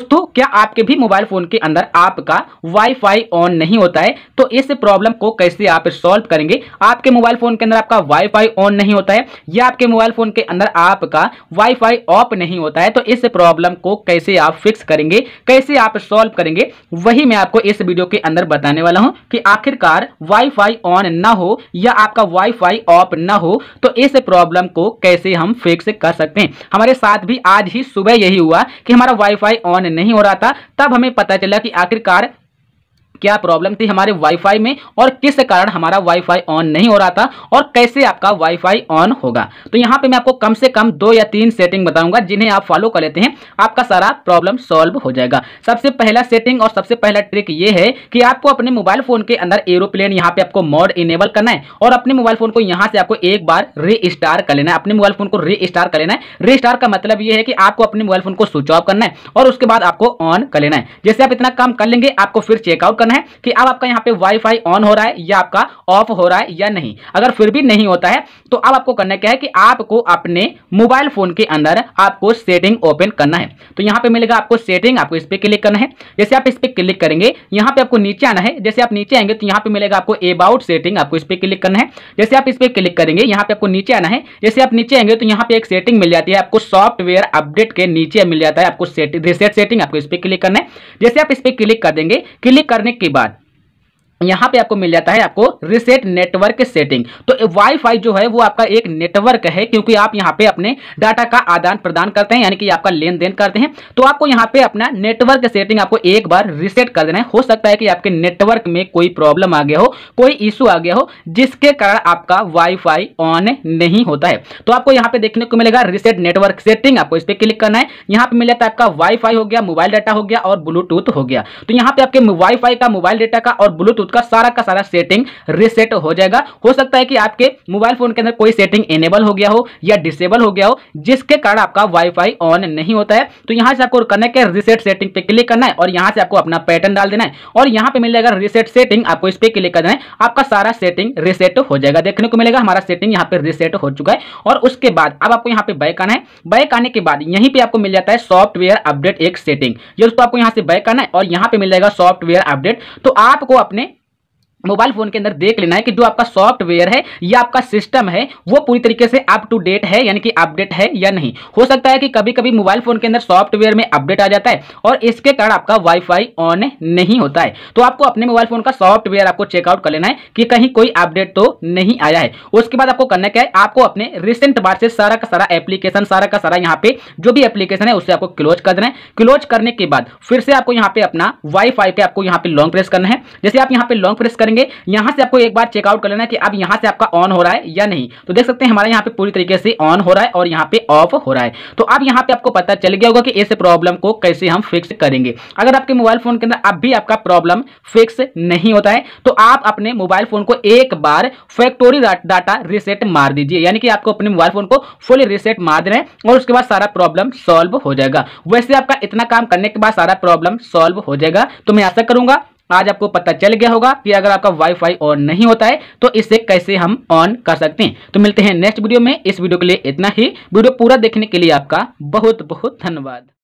दोस्तों क्या आपके भी मोबाइल फोन के अंदर आपका वाईफाई ऑन नहीं होता है तो इस प्रॉब्लम को कैसे आप सॉल्व करेंगे आपके मोबाइल फोन के अंदर आपका वाईफाई ऑन नहीं होता है या आपके मोबाइल फोन के अंदर आपका वाईफाई ऑफ नहीं होता है तो इस प्रॉब्लम को कैसे आप फिक्स करेंगे कैसे आप सॉल्व करेंगे वही मैं आपको इस वीडियो के अंदर बताने वाला हूँ कि आखिरकार वाईफाई ऑन ना हो या आपका वाईफाई ऑफ ना हो तो इस प्रॉब्लम को कैसे हम फिक्स कर सकते हैं हमारे साथ भी आज ही सुबह यही हुआ कि हमारा वाईफाई ऑन नहीं हो रहा था तब हमें पता चला कि आखिरकार क्या प्रॉब्लम थी हमारे वाईफाई में और किस कारण हमारा वाईफाई ऑन नहीं हो रहा था और कैसे आपका वाईफाई ऑन होगा तो यहाँ पे मैं आपको कम से कम दो या तीन सेटिंग बताऊंगा जिन्हें आप फॉलो कर लेते हैं आपका सारा प्रॉब्लम सॉल्व हो जाएगा सबसे पहला सेटिंग और सबसे पहला ट्रिक ये है कि आपको अपने मोबाइल फोन के अंदर एरोप्लेन यहाँ पे आपको मोड इनेबल करना है और अपने मोबाइल फोन को यहाँ से आपको एक बार स्टार कर लेना है अपने मोबाइल फोन को रीस्टार कर लेना है रीस्टार का मतलब ये है कि आपको अपने मोबाइल फोन को स्विच ऑफ करना है और उसके बाद आपको ऑन कर लेना है जैसे आप इतना काम कर लेंगे आपको फिर चेकआउट करना है कि अब आपका यहाँ पे वाईफाई ऑन हो रहा है या आपका ऑफ हो रहा है या नहीं अगर फिर भी नहीं होता है तो अब आपको करना क्या है कि आपको अपने मोबाइल फोन के अंदर आपको सेटिंग ओपन करना है तो यहाँ पे मिलेगा आपको सेटिंग आपको इस पर क्लिक करना है जैसे आप इस पर क्लिक करेंगे यहाँ पे आपको नीचे आना है जैसे आप नीचे आएंगे तो यहाँ पे मिलेगा आपको अबाउट सेटिंग आपको इस पर क्लिक करना है जैसे आप इस पर क्लिक करेंगे यहाँ पे आपको नीचे आना है जैसे आप नीचे आएंगे तो यहाँ पे एक सेटिंग मिल जाती है आपको सॉफ्टवेयर अपडेट के नीचे मिल जाता है आपको रिसेट सेटिंग आपको इस पर क्लिक करना है जैसे आप इस पर क्लिक कर देंगे क्लिक करने के बाद यहाँ पे आपको मिल जाता है आपको रिसेट नेटवर्क सेटिंग तो वाईफाई जो है वो आपका एक नेटवर्क है क्योंकि आप यहाँ पे अपने डाटा का आदान प्रदान करते हैं यानी कि आपका लेन देन करते हैं तो आपको यहाँ पे अपना नेटवर्क सेटिंग आपको एक बार रिसेट कर देना है हो सकता है कि आपके नेटवर्क में कोई प्रॉब्लम आ गया हो कोई इशू आ गया हो जिसके कारण आपका वाई ऑन नहीं होता है तो आपको यहाँ पे देखने को मिलेगा रिसेट नेटवर्क सेटिंग आपको इस पर क्लिक करना है यहाँ पे मिल जाता है आपका वाई हो गया मोबाइल डाटा हो गया और ब्लूटूथ हो गया तो यहाँ पे आपके वाईफाई का मोबाइल डाटा का और ब्लूटूथ खुद का सारा का सारा सेटिंग रिसेट हो जाएगा हो सकता है कि आपके मोबाइल फोन के अंदर कोई सेटिंग एनेबल हो गया हो या डिसेबल हो गया हो जिसके कारण आपका वाईफाई ऑन नहीं होता है तो यहां से आपको कनेक्ट के रिसेट सेटिंग पे क्लिक करना है और यहां से आपको अपना पैटर्न डाल देना है और यहां पे मिल जाएगा रिसेट सेटिंग आपको इस पर क्लिक करना है आपका सारा सेटिंग रिसेट हो जाएगा देखने को मिलेगा हमारा सेटिंग यहाँ पे रिसेट हो चुका है और उसके बाद अब आपको यहाँ पे बैक आना है बैक आने के बाद यहीं पर आपको मिल जाता है सॉफ्टवेयर अपडेट एक सेटिंग ये उसको आपको यहां से बैक करना है और यहां पे मिल जाएगा सॉफ्टवेयर अपडेट तो आपको अपने मोबाइल फोन के अंदर देख लेना है कि जो आपका सॉफ्टवेयर है या आपका सिस्टम है वो पूरी तरीके से अप टू डेट है यानी कि अपडेट है या नहीं हो सकता है कि कभी कभी मोबाइल फोन के अंदर सॉफ्टवेयर में अपडेट आ जाता है और इसके कारण आपका वाईफाई ऑन नहीं होता है तो आपको अपने मोबाइल फोन का सॉफ्टवेयर आपको चेकआउट कर लेना है कि कहीं कोई अपडेट तो नहीं आया है उसके बाद आपको करना क्या है आपको अपने रिसेंट बार से सारा का सारा एप्लीकेशन सारा का सारा यहाँ पे जो भी एप्लीकेशन है उसे आपको क्लोज कर देना है क्लोज करने के बाद फिर से आपको यहाँ पे अपना वाई पे आपको यहाँ पे लॉन्ग प्रेस करना है जैसे आप यहाँ पे लॉन्ग प्रेस करेंगे करेंगे यहां से आपको एक बार चेकआउट कर लेना है कि अब यहां से आपका ऑन हो रहा है या नहीं तो देख सकते हैं हमारे यहां पे पूरी तरीके से ऑन हो रहा है और यहां पे ऑफ हो रहा है तो अब यहां पे आपको पता चल गया होगा कि इस प्रॉब्लम को कैसे हम फिक्स करेंगे अगर आपके मोबाइल फोन के अंदर अब भी आपका प्रॉब्लम फिक्स नहीं होता है तो आप अपने मोबाइल फोन को एक बार फैक्टोरी डाटा रिसेट मार दीजिए यानी कि आपको अपने मोबाइल फोन को फुल रिसेट मार देना है और उसके बाद सारा प्रॉब्लम सॉल्व हो जाएगा वैसे आपका इतना काम करने के बाद सारा प्रॉब्लम सॉल्व हो जाएगा तो मैं ऐसा करूंगा आज आपको पता चल गया होगा कि अगर आपका वाईफाई ऑन नहीं होता है तो इसे कैसे हम ऑन कर सकते हैं तो मिलते हैं नेक्स्ट वीडियो में इस वीडियो के लिए इतना ही वीडियो पूरा देखने के लिए आपका बहुत बहुत धन्यवाद